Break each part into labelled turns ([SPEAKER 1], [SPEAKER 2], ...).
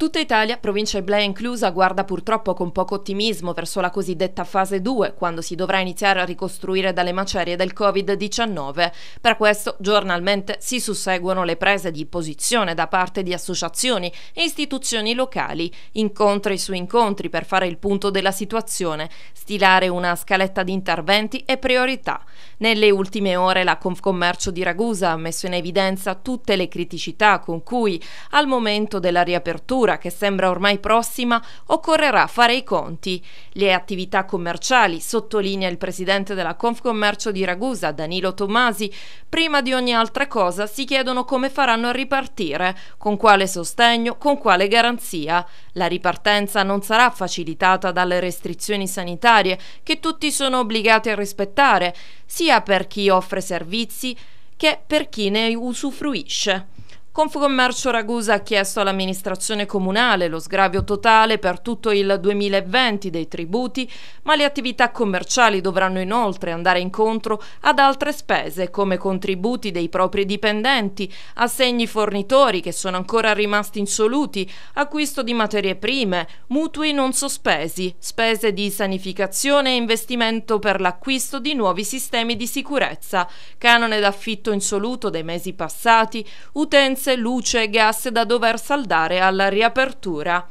[SPEAKER 1] Tutta Italia, provincia Iblea inclusa, guarda purtroppo con poco ottimismo verso la cosiddetta fase 2, quando si dovrà iniziare a ricostruire dalle macerie del Covid-19. Per questo, giornalmente si susseguono le prese di posizione da parte di associazioni e istituzioni locali, incontri su incontri per fare il punto della situazione, stilare una scaletta di interventi e priorità. Nelle ultime ore la Confcommercio di Ragusa ha messo in evidenza tutte le criticità con cui, al momento della riapertura, chiusura che sembra ormai prossima, occorrerà fare i conti. Le attività commerciali, sottolinea il presidente della Confcommercio di Ragusa, Danilo Tomasi, prima di ogni altra cosa si chiedono come faranno a ripartire, con quale sostegno, con quale garanzia. La ripartenza non sarà facilitata dalle restrizioni sanitarie che tutti sono obbligati a rispettare, sia per chi offre servizi che per chi ne usufruisce. Confcommercio Ragusa ha chiesto all'amministrazione comunale lo sgravio totale per tutto il 2020 dei tributi, ma le attività commerciali dovranno inoltre andare incontro ad altre spese come contributi dei propri dipendenti, assegni fornitori che sono ancora rimasti insoluti, acquisto di materie prime, mutui non sospesi, spese di sanificazione e investimento per l'acquisto di nuovi sistemi di sicurezza, canone d'affitto insoluto dei mesi passati, utenze luce e gas da dover saldare alla riapertura.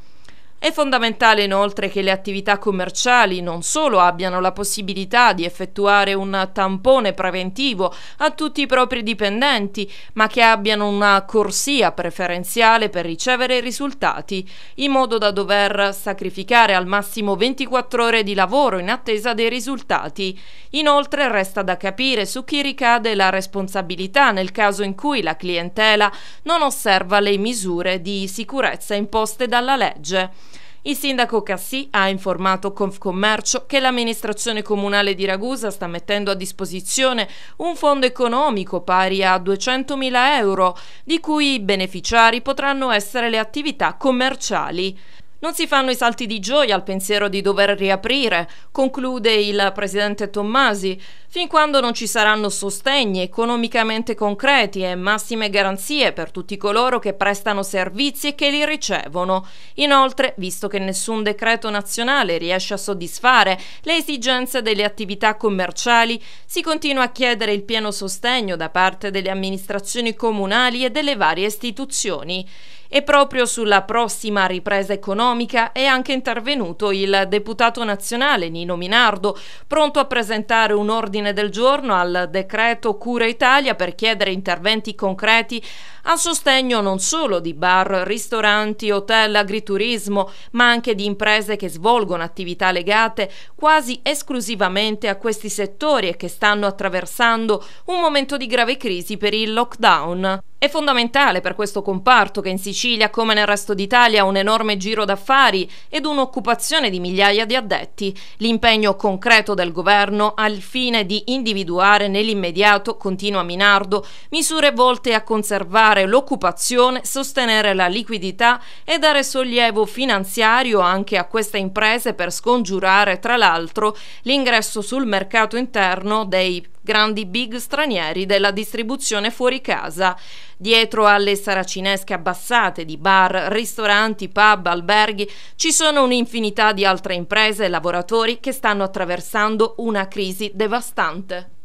[SPEAKER 1] È fondamentale inoltre che le attività commerciali non solo abbiano la possibilità di effettuare un tampone preventivo a tutti i propri dipendenti, ma che abbiano una corsia preferenziale per ricevere i risultati, in modo da dover sacrificare al massimo 24 ore di lavoro in attesa dei risultati. Inoltre resta da capire su chi ricade la responsabilità nel caso in cui la clientela non osserva le misure di sicurezza imposte dalla legge. Il sindaco Cassì ha informato Confcommercio che l'amministrazione comunale di Ragusa sta mettendo a disposizione un fondo economico pari a 200.000 euro, di cui i beneficiari potranno essere le attività commerciali. Non si fanno i salti di gioia al pensiero di dover riaprire, conclude il presidente Tommasi, fin quando non ci saranno sostegni economicamente concreti e massime garanzie per tutti coloro che prestano servizi e che li ricevono. Inoltre, visto che nessun decreto nazionale riesce a soddisfare le esigenze delle attività commerciali, si continua a chiedere il pieno sostegno da parte delle amministrazioni comunali e delle varie istituzioni. E proprio sulla prossima ripresa economica è anche intervenuto il deputato nazionale Nino Minardo, pronto a presentare un ordine del giorno al decreto Cura Italia per chiedere interventi concreti a sostegno non solo di bar, ristoranti, hotel, agriturismo, ma anche di imprese che svolgono attività legate quasi esclusivamente a questi settori e che stanno attraversando un momento di grave crisi per il lockdown. È fondamentale per questo comparto che in Sicilia, come nel resto d'Italia, ha un enorme giro d'affari ed un'occupazione di migliaia di addetti. L'impegno concreto del governo al fine di individuare nell'immediato, continua Minardo, misure volte a conservare l'occupazione, sostenere la liquidità e dare sollievo finanziario anche a queste imprese per scongiurare, tra l'altro, l'ingresso sul mercato interno dei grandi big stranieri della distribuzione fuori casa. Dietro alle saracinesche abbassate di bar, ristoranti, pub, alberghi ci sono un'infinità di altre imprese e lavoratori che stanno attraversando una crisi devastante.